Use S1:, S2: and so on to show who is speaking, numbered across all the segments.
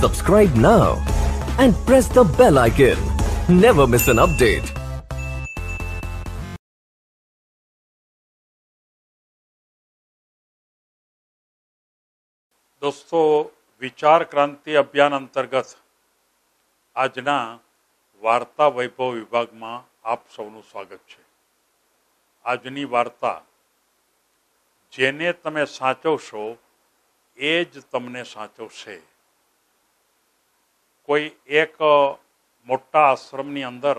S1: subscribe now and press the bell icon never miss an update दोस्तों विचार क्रांति अभियान अंतर्गत आजना वार्ता वैभव विभाग में आप सबनु स्वागत है आजनी वार्ता जेने तमें साचवशो एज तमने साचवशे કોઈ એક મોટા આશ્રમની અંદર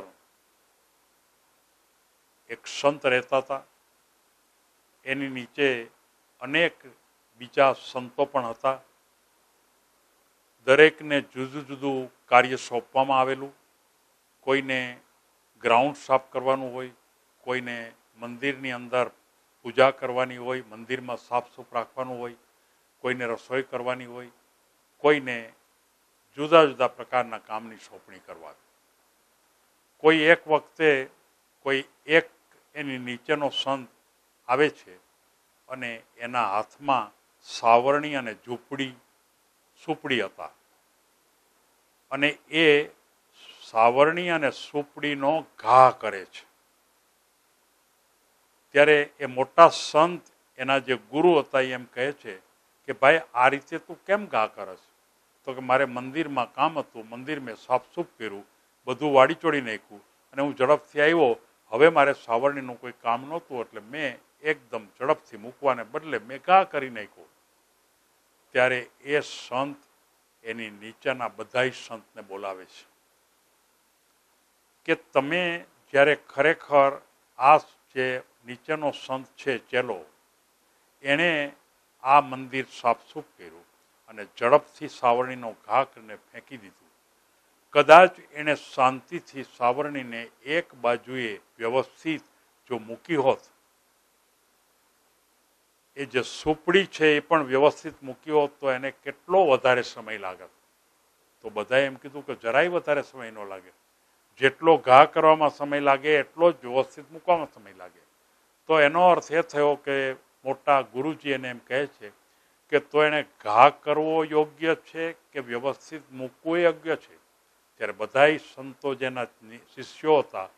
S1: એક સંત રહેતા હતા એની નીચે અનેક બીજા સંતો પણ હતા દરેકને જુદું જુદું કાર્ય સોંપવામાં આવેલું કોઈને ગ્રાઉન્ડ સાફ કરવાનું હોય કોઈને મંદિરની અંદર પૂજા કરવાની હોય મંદિરમાં સાફ સાફસૂફ રાખવાનું હોય કોઈને રસોઈ કરવાની હોય કોઈને જુદા જુદા પ્રકારના કામની સોંપણી કરવાની કોઈ એક વખતે કોઈ એક એની નીચેનો સંત આવે છે અને એના હાથમાં સાવરણી અને ઝૂંપડી સુપડી હતા અને એ સાવરણી અને સુપડીનો ઘા કરે છે ત્યારે એ મોટા સંત એના જે ગુરુ હતા એમ કહે છે કે ભાઈ આ રીતે તું કેમ ઘા કરે છે તો કે મારે મંદિરમાં કામ હતું મંદિર મેં સાફસૂફ કર્યું બધું વાડી ચોડી નાખ્યું અને હું ઝડપથી આવ્યો હવે મારે સાવરણીનું કોઈ કામ નહોતું એટલે મેં એકદમ ઝડપથી મૂકવાને બદલે મેં કા કરી નાખ્યો ત્યારે એ સંત એની નીચેના બધાય સંતને બોલાવે છે કે તમે જ્યારે ખરેખર આ જે નીચેનો સંત છે ચેલો એણે આ મંદિર સાફસૂફ કર્યું અને ઝડપથી સાવરણીનો ઘા કરીને ફેંકી દીધું કદાચ એણે શાંતિથી સાવરણીને એક બાજુએ વ્યવસ્થિત જો મૂકી હોત એ જે સુપડી છે એ પણ વ્યવસ્થિત મૂકી હોત તો એને કેટલો વધારે સમય લાગત તો બધાએ એમ કીધું કે જરાય વધારે સમય ન લાગે જેટલો ઘા કરવામાં સમય લાગે એટલો જ વ્યવસ્થિત મૂકવામાં સમય લાગે તો એનો અર્થ એ થયો કે મોટા ગુરુજી એને એમ કહે છે કે તો એને ઘા કરવો યોગ્ય છે કે વ્યવસ્થિત મૂકવો યોગ્ય છે ત્યારે બધા સંતો જેના શિષ્યો હતા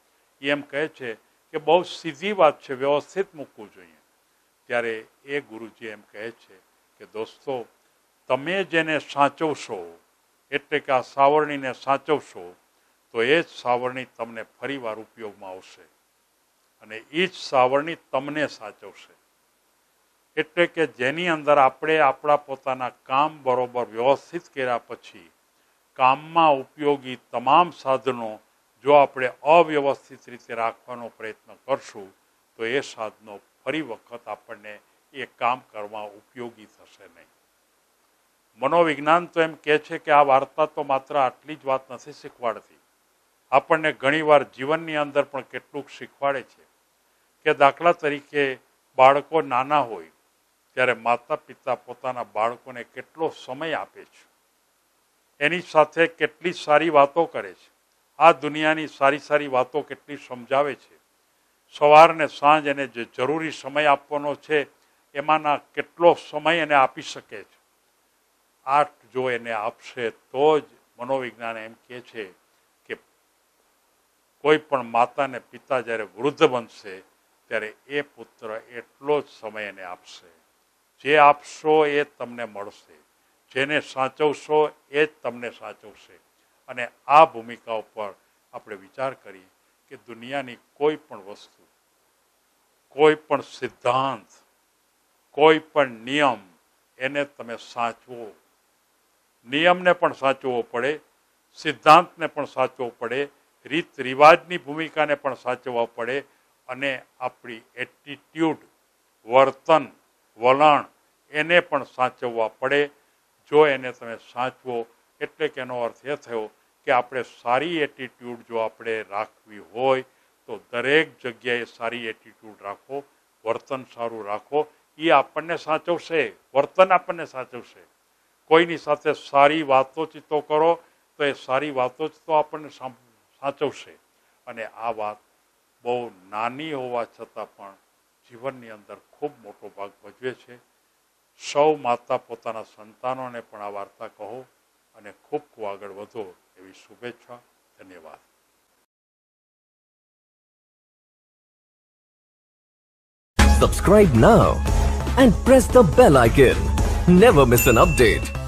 S1: એ એમ કહે છે કે બહુ સીધી વાત છે વ્યવસ્થિત મૂકવું જોઈએ ત્યારે એ ગુરુજી એમ કહે છે કે દોસ્તો તમે જેને સાચવશો એટલે કે આ સાવરણીને સાચવશો તો એ જ સાવરણી તમને ફરીવાર ઉપયોગમાં આવશે અને એ જ સાવરણી તમને સાચવશે એટલે કે જેની અંદર આપણે આપણા પોતાના કામ બરોબર વ્યવસ્થિત કર્યા પછી કામમાં ઉપયોગી તમામ સાધનો જો આપણે અવ્યવસ્થિત રીતે રાખવાનો પ્રયત્ન કરશું તો એ સાધનો ફરી વખત આપણને એ કામ કરવા ઉપયોગી થશે નહીં મનોવિજ્ઞાન તો એમ કહે છે કે આ વાર્તા તો માત્ર આટલી જ વાત નથી શીખવાડતી આપણને ઘણીવાર જીવનની અંદર પણ કેટલુંક શીખવાડે છે કે દાખલા તરીકે બાળકો નાના હોય ત્યારે માતા પિતા પોતાના બાળકોને કેટલો સમય આપે છે એની સાથે કેટલી સારી વાતો કરે છે આ દુનિયાની સારી સારી વાતો કેટલી સમજાવે છે સવારને સાંજ એને જે જરૂરી સમય આપવાનો છે એમાંના કેટલો સમય એને આપી શકે છે આઠ જો એને આપશે તો જ મનોવિજ્ઞાન એમ કહે છે કે કોઈ પણ માતા પિતા જ્યારે વૃદ્ધ બનશે ત્યારે એ પુત્ર એટલો જ સમય એને આપશે જે આપશો એ તમને મળશે જેને સાચવશો એ જ તમને સાચવશે અને આ ભૂમિકા ઉપર આપણે વિચાર કરીએ કે દુનિયાની કોઈ પણ વસ્તુ કોઈ પણ સિદ્ધાંત કોઈ પણ નિયમ એને તમે સાચવો નિયમને પણ સાચવવો પડે સિદ્ધાંતને પણ સાચવો પડે રીત રિવાજની ભૂમિકાને પણ સાચવવા પડે અને આપણી એટીટ્યુડ વર્તન વલણ એને પણ સાચવવા પડે જો એને તમે સાચવો એટલે કે એનો અર્થ એ થયો કે આપણે સારી એટીટ્યૂડ જો આપણે રાખવી હોય તો દરેક જગ્યાએ સારી એટીટ્યૂડ રાખો વર્તન સારું રાખો એ આપણને સાચવશે વર્તન આપણને સાચવશે કોઈની સાથે સારી વાતોચીતો કરો તો એ સારી વાતોચીતો આપણને સાચવશે અને આ વાત બહુ નાની હોવા છતાં પણ જીવનની અંદર ખૂબ મોટો ભાગ ભજવે છે સૌ માતા પોતાના સંતાનોને પણ આ વાર્તા કહો અને ખૂબ ખૂબ આગળ વધો એવી શુભેચ્છા ધન્યવાદ Subscribe now and press the bell icon. Never miss an update.